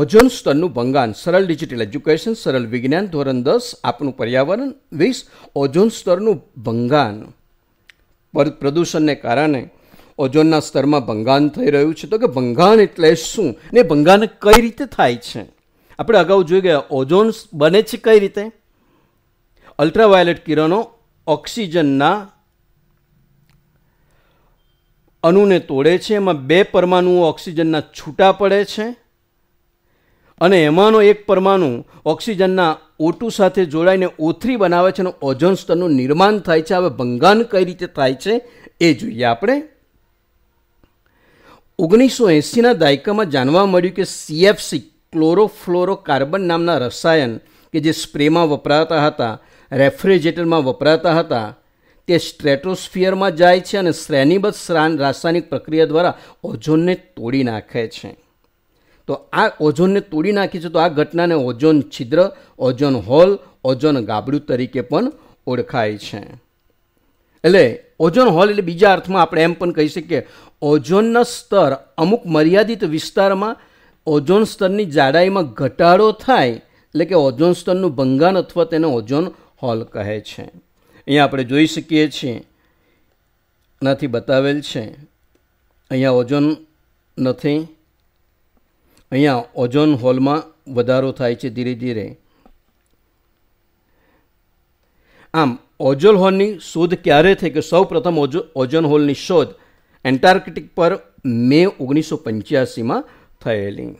ozone સ્તરનું ભંગાણ સરળ ડિજિટલ એજ્યુકેશન સરળ વિજ્ઞાન ધોરણ દસ આપણું પર્યાવરણ વીસ ઓઝોન સ્તરનું ભંગાણ પ્રદૂષણને કારણે ઓઝોનના સ્તરમાં ભંગાણ થઈ રહ્યું છે તો કે ભંગાણ એટલે શું ને ભંગાણ કઈ રીતે થાય છે આપણે અગાઉ જોઈ ગયા ઓઝોન બને છે કઈ રીતે અલ્ટ્રાવાયોલેટ કિરણો ઓક્સિજનના અણુને તોડે છે એમાં બે પરમાણુઓ ઓક્સિજનના છૂટા પડે છે અને એમાંનો એક પરમાણુ ઓક્સિજનના ઓટુ સાથે જોડાઈને ઓથરી બનાવે છે અને ઓઝોન સ્તરનું નિર્માણ થાય છે હવે ભંગાન કઈ રીતે થાય છે એ જોઈએ આપણે ઓગણીસો એંસીના દાયકામાં જાણવા મળ્યું કે સીએફસી ક્લોરોફ્લોરોકાર્બન નામના રસાયન કે જે સ્પ્રેમાં વપરાતા હતા રેફ્રિજરેટરમાં વપરાતા હતા તે સ્ટ્રેટોસ્ફિયરમાં જાય છે અને શ્રેણીબદ્ધ રાસાયણિક પ્રક્રિયા દ્વારા ઓઝોનને તોડી નાખે છે તો આ ઓઝોનને તોડી નાખી છે તો આ ઘટનાને ઓઝોન છિદ્ર ઓઝોન હોલ ઓઝોન ગાબડું તરીકે પણ ઓળખાય છે એટલે ઓઝોન હોલ એટલે બીજા અર્થમાં આપણે એમ પણ કહી શકીએ ઓઝોનના સ્તર અમુક મર્યાદિત વિસ્તારમાં ઓઝોન સ્તરની જાડાઈમાં ઘટાડો થાય એટલે કે ઓઝોન સ્તરનું ભંગાણ અથવા તેને ઓઝોન હોલ કહે છે અહીંયા આપણે જોઈ શકીએ છીએ એનાથી બતાવેલ છે અહીંયા ઓઝોન નથી અહીંયા ઓઝોન હોલમાં વધારો થાય છે ધીરે ધીરે આમ ઓઝોન હોલની શોધ ક્યારે થઈ કે સૌ પ્રથમ ઓઝોન હોલની શોધ એન્ટાર્કટિક પર મે ઓગણીસો પંચ્યાસીમાં થયેલી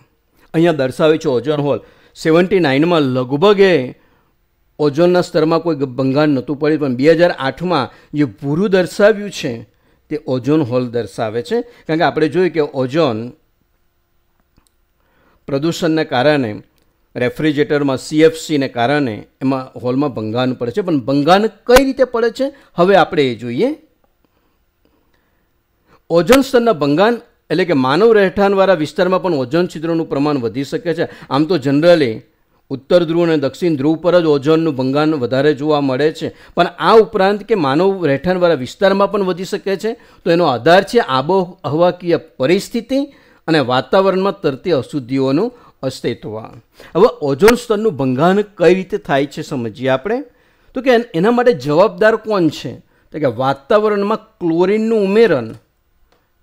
અહીંયા દર્શાવે છે ઓઝોન હોલ સેવન્ટી નાઇનમાં લગભગે ઓઝોનના સ્તરમાં કોઈ બંગાળ નહોતું પડ્યું પણ બે હજાર આઠમાં જે ભૂરું દર્શાવ્યું છે તે ઓઝોન હોલ દર્શાવે છે કારણ કે આપણે જોયું કે ઓઝોન પ્રદૂષણને કારણે રેફ્રિજરેટરમાં સીએફસીને કારણે એમાં હોલમાં ભંગાણ પડે છે પણ ભંગાણ કઈ રીતે પડે છે હવે આપણે એ જોઈએ ઓઝોન સ્તરના ભંગાણ એટલે કે માનવ રહેઠાણવાળા વિસ્તારમાં પણ ઓઝોન છિદ્રોનું પ્રમાણ વધી શકે છે આમ તો જનરલી ઉત્તર ધ્રુવ અને દક્ષિણ ધ્રુવ પર જ ઓઝોનનું ભંગાણ વધારે જોવા મળે છે પણ આ ઉપરાંત કે માનવ રહેઠાણવાળા વિસ્તારમાં પણ વધી શકે છે તો એનો આધાર છે આબોહવાકીય પરિસ્થિતિ અને વાતાવરણમાં તરતી અશુદ્ધિઓનું અસ્તિત્વ હવે ઓઝોન સ્તરનું ભંગાણ કઈ રીતે થાય છે સમજીએ આપણે તો કે એના માટે જવાબદાર કોણ છે તો કે વાતાવરણમાં ક્લોરિનનું ઉમેરણ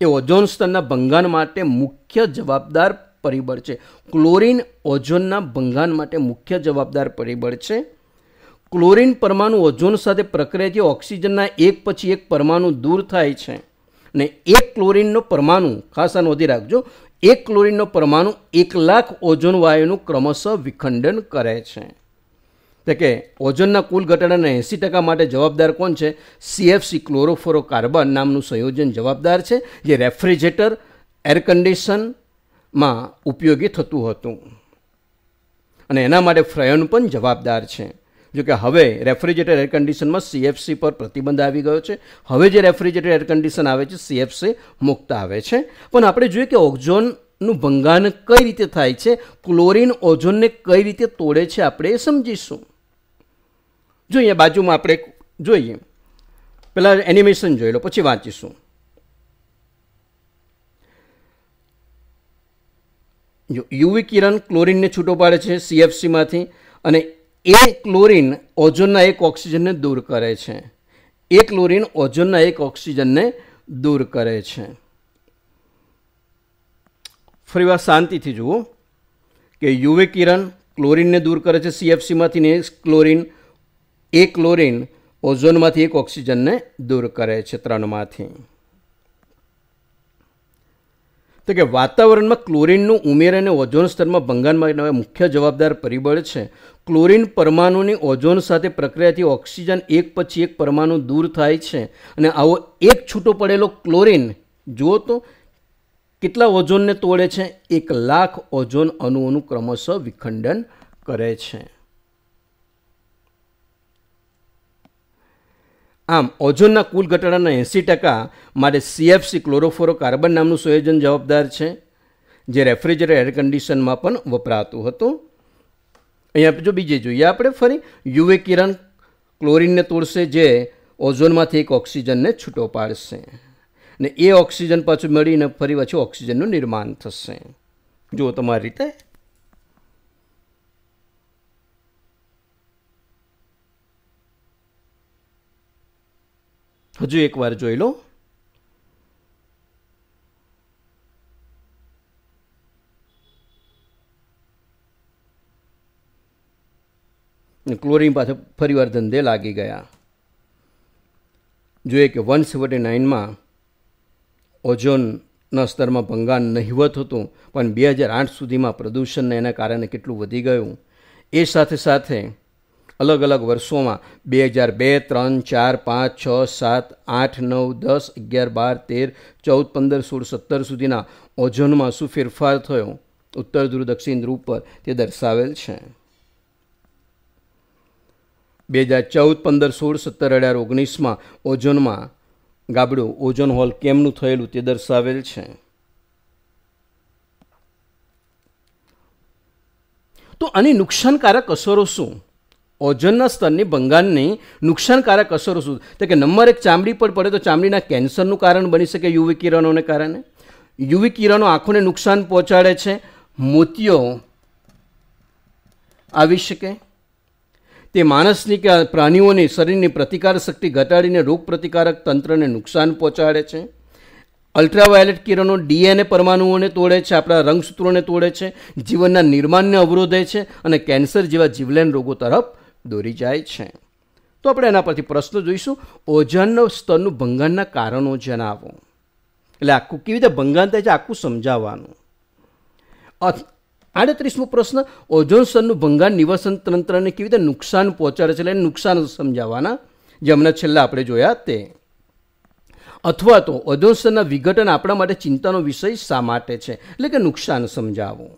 એ ઓઝોન સ્તરના ભંગાણ માટે મુખ્ય જવાબદાર પરિબળ છે ક્લોરિન ઓઝોનના ભંગાણ માટે મુખ્ય જવાબદાર પરિબળ છે ક્લોરિન પરમાણુ ઓઝોન સાથે પ્રક્રિયાથી ઓક્સિજનના એક પછી એક પરમાણુ દૂર થાય છે અને એક ક્લોરિનનો પરમાણુ ખાસ આ નોંધી રાખજો એક ક્લોરિનનો પરમાણુ એક લાખ ઓઝોન વાયુનું ક્રમશઃ વિખંડન કરે છે એટલે કે ઓઝોનના કુલ ઘટાડાના એંસી ટકા માટે જવાબદાર કોણ છે સીએફસી ક્લોરોફોરો કાર્બન નામનું સંયોજન જવાબદાર છે જે રેફ્રિજરેટર એર કન્ડિશનમાં ઉપયોગી થતું હતું અને એના માટે ફ્રયોન પણ જવાબદાર છે જોકે હવે રેફ્રિજરેટર એર કન્ડિશનમાં સીએફસી પર પ્રતિબંધ આવી ગયો છે હવે જે રેફ્રિજરેટર એર કન્ડિશન આવે છે સીએફસી મુક્ત આવે છે પણ આપણે જોઈએ કે ઓક્ઝોન નું ભંગાણ કઈ રીતે થાય છે ક્લોરિન ઓઝોનને કઈ રીતે તોડે છે આપણે એ સમજીશું જોઈએ બાજુમાં આપણે જોઈએ પહેલાં એનિમેશન જોઈ લો પછી વાંચીશું જો યુવી કિરણ ક્લોરિનને છૂટો પાડે છે સીએફસીમાંથી અને એ ક્લોરિન ઓઝોનના એક ઓક્સિજનને દૂર કરે છે એ ક્લોરિન ઓઝોનના એક ઓક્સિજનને દૂર કરે છે ફરી વાર શાંતિથી જુઓ કે યુવે કિરણ ક્લોરિનને દૂર કરે છે સીએફસીમાંથી ને ક્લોરિન એ ક્લોરિન ઓઝોનમાંથી એક ઓક્સિજનને દૂર કરે છે ત્રણમાંથી તો કે વાતાવરણમાં ક્લોરિનનું ઉમેર અને ઓઝોન સ્તરમાં ભંગાણ માટેના મુખ્ય જવાબદાર પરિબળ છે ક્લોરિન પરમાણુની ઓઝોન સાથે પ્રક્રિયાથી ઓક્સિજન એક પછી એક પરમાણુ દૂર થાય છે અને આવો એક છૂટો પડેલો ક્લોરિન જુઓ તો કેટલા ઓઝોનને તોડે છે એક લાખ ઓઝોન અણુઓનું ક્રમશઃ વિખંડન કરે છે આમ ઓઝોનના કુલ ઘટાડાના એંસી ટકા માટે સીએફસી ક્લોરોફોરો કાર્બન નામનું સંયોજન જવાબદાર છે જે રેફ્રિજરેટર એર કન્ડિશનમાં પણ વપરાતું હતું અહીંયા જો બીજે જોઈએ આપણે ફરી યુવે કિરણ ક્લોરિનને તોડશે જે ઓઝોનમાંથી એક ઓક્સિજનને છૂટો પાડશે ને એ ઓક્સિજન પાછું મળીને ફરી પાછું ઓક્સિજનનું નિર્માણ થશે જુઓ તમારી રીતે હજુ એકવાર જોઈ લો ક્લોરીન પાસે ફરીવાર ધંધે લાગી ગયા જોઈએ કે વન સેવન્ટી નાઇનમાં ઓઝોનના સ્તરમાં ભંગાણ નહિવત હતું પણ બે હજાર આઠ સુધીમાં પ્રદૂષણને એના કારણે કેટલું વધી ગયું એ સાથે સાથે અલગ અલગ વર્ષોમાં બે હજાર બે ત્રણ ચાર પાંચ છ સાત આઠ નવ દસ અગિયાર બાર તેર ચૌદ પંદર સોળ સત્તર સુધીના ઓઝોનમાં શું ફેરફાર થયો ઉત્તર ધ્રુવ દક્ષિણ ધ્રુવ પર તે દર્શાવેલ છે બે હજાર ચૌદ પંદર સોળ સત્તર અઢાર ઓગણીસમાં ઓઝોનમાં ગાબડું ઓઝોન હોલ કેમનું થયેલું તે દર્શાવેલ છે તો આની નુકસાનકારક અસરો શું ઓઝોનના સ્તરની ભંગાણની નુકસાનકારક અસરો શું તો કે નંબર એક ચામડી પર પડે તો ચામડીના કેન્સરનું કારણ બની શકે યુવી કિરણોને કારણે યુવી કિરણો આંખોને નુકસાન પહોંચાડે છે મોતિયો આવી શકે તે માણસની કે પ્રાણીઓની શરીરની પ્રતિકાર શક્તિ ઘટાડીને રોગ પ્રતિકારક તંત્રને નુકસાન પહોંચાડે છે અલ્ટ્રાવાયોલેટ કિરણો ડીએનએ પરમાણુઓને તોડે છે આપણા રંગસૂત્રોને તોડે છે જીવનના નિર્માણને અવરોધે છે અને કેન્સર જેવા જીવલેન રોગો તરફ દોરી જાય છે તો આપણે એના પરથી પ્રશ્ન જોઈશું ઓજનનો સ્તરનું ભંગાણના કારણો જણાવો એટલે આખું કેવી રીતે ભંગાન થાય છે આખું સમજાવવાનું આડત્રીસમો પ્રશ્ન ઓઝોન સ્તરનું ભંગાણ નિવસન તંત્રને કેવી રીતે નુકસાન પહોંચાડે છે એટલે નુકસાન સમજાવવાના જે હમણાં છેલ્લા આપણે જોયા તે અથવા તો ઓઝોન સ્તરના વિઘટન આપણા માટે ચિંતાનો વિષય શા માટે છે એટલે કે નુકસાન સમજાવવું